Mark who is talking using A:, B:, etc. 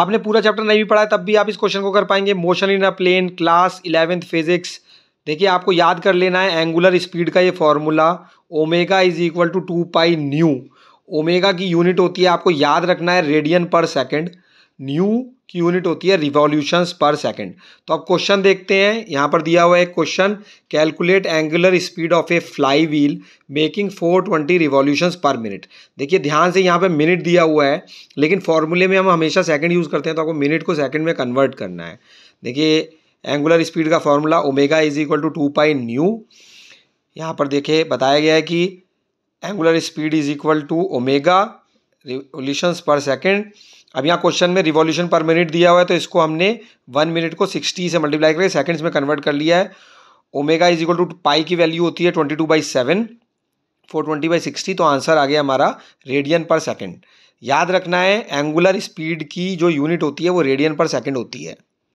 A: आपने पूरा चैप्टर नहीं भी पढ़ा है तब भी आप इस क्वेश्चन को कर पाएंगे motion in a plane class eleventh physics देखिए आपको याद कर लेना है एंगुलर स्पीड का ये formula omega is equal to two pi nu omega की यूनिट होती है आपको याद रखना है रेडियन पर सेकेंड न्यू की यूनिट होती है रिवॉल्यूशंस पर सेकंड तो अब क्वेश्चन देखते हैं यहाँ पर दिया हुआ है question calculate angular speed of a fly wheel making 420 revolutions per minute देखिए ध्यान से यहाँ पे मिनट दिया हुआ है लेकिन फॉर्मूले में हम हमेशा सेकंड यूज़ करते हैं तो आपको मिनट को सेकंड में कन्वर्ट करना है देखिए एंगुलर स्पीड का formula omega is equal to two pi nu यहाँ पर देखिए बताया गया है कि angular speed is equal to omega revolution per second अब यहाँ क्वेश्चन में रिवोल्यूशन पर मिनट दिया हुआ है तो इसको हमने वन मिनट को सिक्सटी से मल्टीप्लाई करके सेकेंड्स में कन्वर्ट कर लिया है omega is equal to pi की वैल्यू होती है twenty two by seven four twenty by sixty तो आंसर आ गया हमारा रेडियन पर सेकेंड याद रखना है एंगुलर स्पीड की जो यूनिट होती है वो रेडियन पर सेकेंड होती है